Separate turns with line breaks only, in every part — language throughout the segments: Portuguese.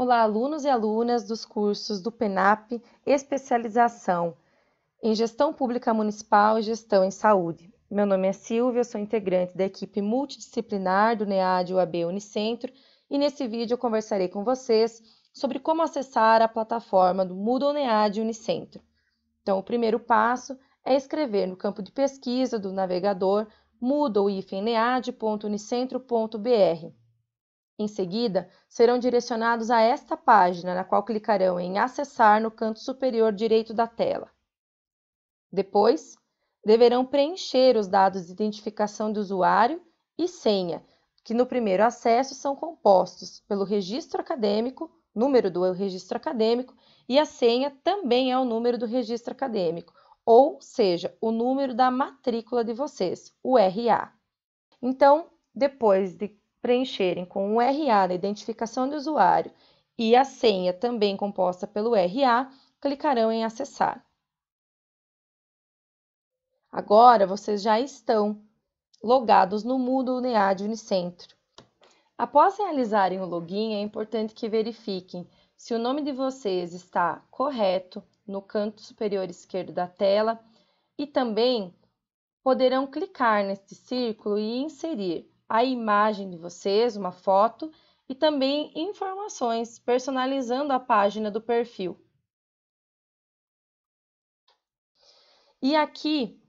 Olá, alunos e alunas dos cursos do PENAP Especialização em Gestão Pública Municipal e Gestão em Saúde. Meu nome é Silvia, sou integrante da equipe multidisciplinar do NEAD UAB Unicentro e nesse vídeo eu conversarei com vocês sobre como acessar a plataforma do Moodle NEAD Unicentro. Então, o primeiro passo é escrever no campo de pesquisa do navegador moodle-nead.unicentro.br em seguida, serão direcionados a esta página, na qual clicarão em Acessar no canto superior direito da tela. Depois, deverão preencher os dados de identificação do usuário e senha, que no primeiro acesso são compostos pelo registro acadêmico, número do registro acadêmico, e a senha também é o número do registro acadêmico, ou seja, o número da matrícula de vocês, o RA. Então, depois de preencherem com o RA na identificação do usuário e a senha também composta pelo RA, clicarão em acessar. Agora vocês já estão logados no Moodle NEAD Unicentro. Após realizarem o login, é importante que verifiquem se o nome de vocês está correto no canto superior esquerdo da tela e também poderão clicar neste círculo e inserir a imagem de vocês, uma foto e também informações, personalizando a página do perfil. E aqui,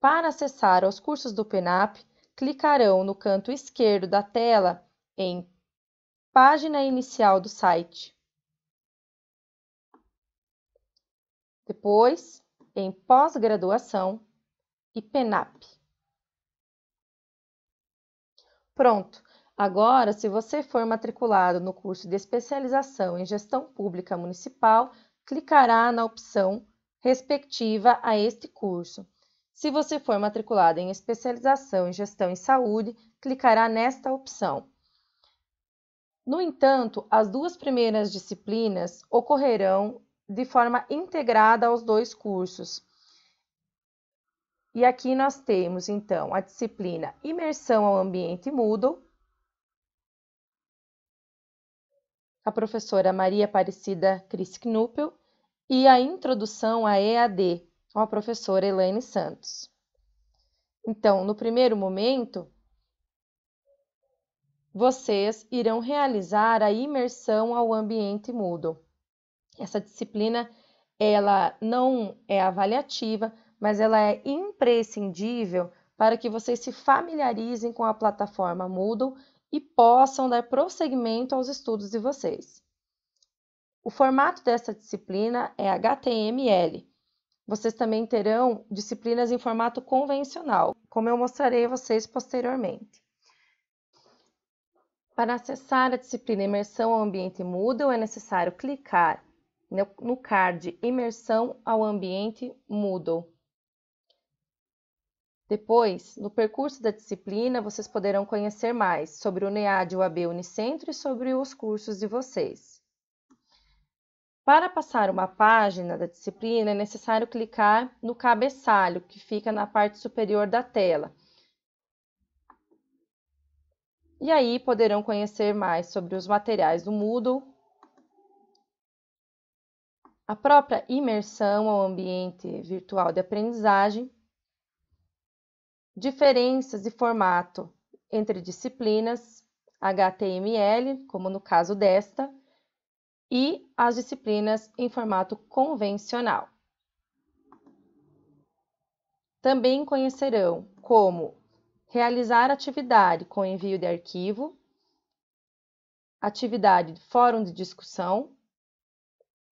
para acessar os cursos do PENAP, clicarão no canto esquerdo da tela em Página inicial do site. Depois, em Pós-graduação e PENAP. Pronto! Agora, se você for matriculado no curso de especialização em gestão pública municipal, clicará na opção respectiva a este curso. Se você for matriculado em especialização em gestão em saúde, clicará nesta opção. No entanto, as duas primeiras disciplinas ocorrerão de forma integrada aos dois cursos. E aqui nós temos, então, a disciplina Imersão ao Ambiente Moodle. A professora Maria Aparecida Cris Knuppel e a Introdução à EAD, com a professora Elaine Santos. Então, no primeiro momento, vocês irão realizar a imersão ao ambiente Moodle. Essa disciplina, ela não é avaliativa, mas ela é imprescindível para que vocês se familiarizem com a plataforma Moodle e possam dar prosseguimento aos estudos de vocês. O formato dessa disciplina é HTML. Vocês também terão disciplinas em formato convencional, como eu mostrarei a vocês posteriormente. Para acessar a disciplina Imersão ao Ambiente Moodle, é necessário clicar no card Imersão ao Ambiente Moodle. Depois, no percurso da disciplina, vocês poderão conhecer mais sobre o NEAD UAB Unicentro e sobre os cursos de vocês. Para passar uma página da disciplina, é necessário clicar no cabeçalho, que fica na parte superior da tela. E aí poderão conhecer mais sobre os materiais do Moodle, a própria imersão ao ambiente virtual de aprendizagem Diferenças de formato entre disciplinas, HTML, como no caso desta, e as disciplinas em formato convencional. Também conhecerão como realizar atividade com envio de arquivo, atividade de fórum de discussão,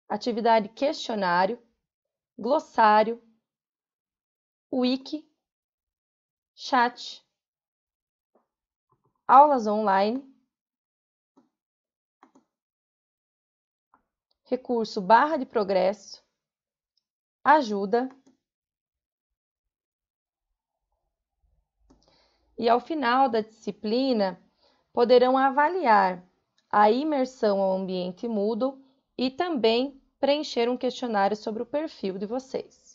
atividade questionário, glossário, wiki chat, aulas online, recurso barra de progresso, ajuda. E ao final da disciplina, poderão avaliar a imersão ao ambiente Moodle e também preencher um questionário sobre o perfil de vocês.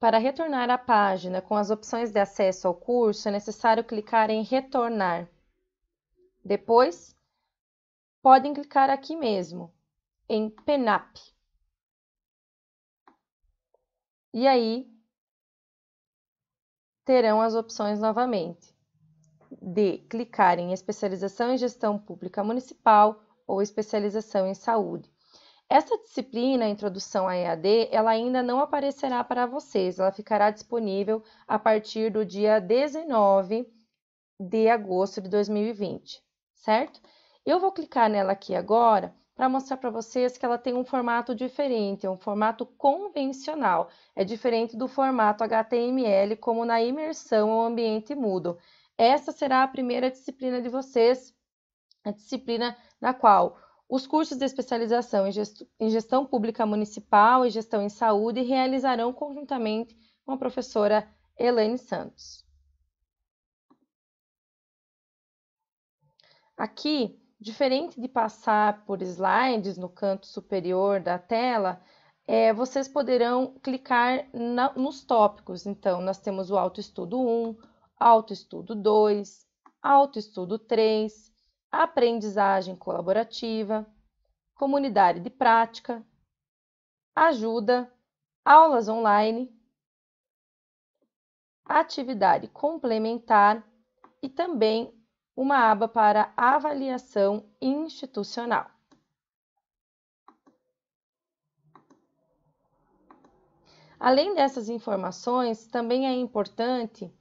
Para retornar à página com as opções de acesso ao curso, é necessário clicar em Retornar. Depois, podem clicar aqui mesmo, em PENAP. E aí, terão as opções novamente de clicar em Especialização em Gestão Pública Municipal ou Especialização em Saúde. Essa disciplina, Introdução à EAD, ela ainda não aparecerá para vocês, ela ficará disponível a partir do dia 19 de agosto de 2020, certo? Eu vou clicar nela aqui agora para mostrar para vocês que ela tem um formato diferente, é um formato convencional, é diferente do formato HTML como na imersão ao ambiente mudo. Essa será a primeira disciplina de vocês, a disciplina na qual os cursos de especialização em gestão pública municipal e gestão em saúde realizarão conjuntamente com a professora Helene Santos. Aqui, diferente de passar por slides no canto superior da tela, é, vocês poderão clicar na, nos tópicos. Então, nós temos o autoestudo 1, autoestudo 2, autoestudo 3, aprendizagem colaborativa, comunidade de prática, ajuda, aulas online, atividade complementar e também uma aba para avaliação institucional. Além dessas informações, também é importante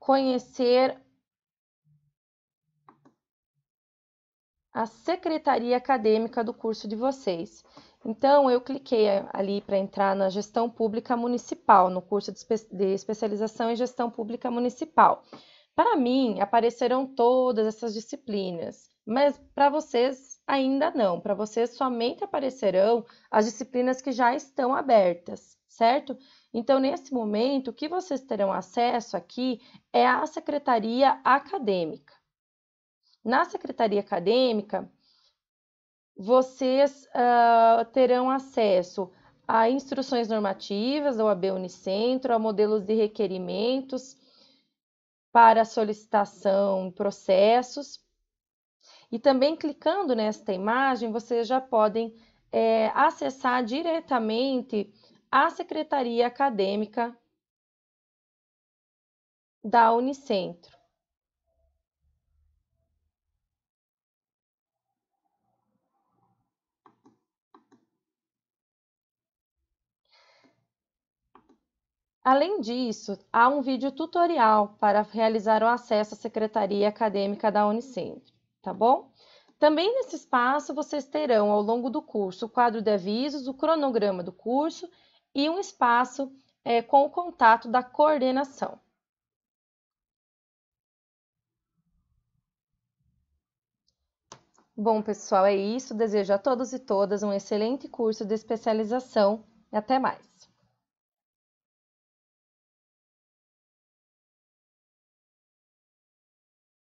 conhecer a secretaria acadêmica do curso de vocês. Então, eu cliquei ali para entrar na gestão pública municipal, no curso de especialização em gestão pública municipal. Para mim, apareceram todas essas disciplinas, mas para vocês ainda não. Para vocês somente aparecerão as disciplinas que já estão abertas, certo? Então, nesse momento, o que vocês terão acesso aqui é a secretaria acadêmica. Na secretaria acadêmica, vocês uh, terão acesso a instruções normativas, ao AB Unicentro, a modelos de requerimentos para solicitação e processos. E também clicando nesta imagem, vocês já podem é, acessar diretamente a Secretaria Acadêmica da Unicentro. Além disso, há um vídeo tutorial para realizar o acesso à Secretaria Acadêmica da Unicentro, tá bom? Também nesse espaço vocês terão ao longo do curso o quadro de avisos, o cronograma do curso e um espaço é, com o contato da coordenação. Bom, pessoal, é isso. Desejo a todos e todas um excelente curso de especialização. e Até mais!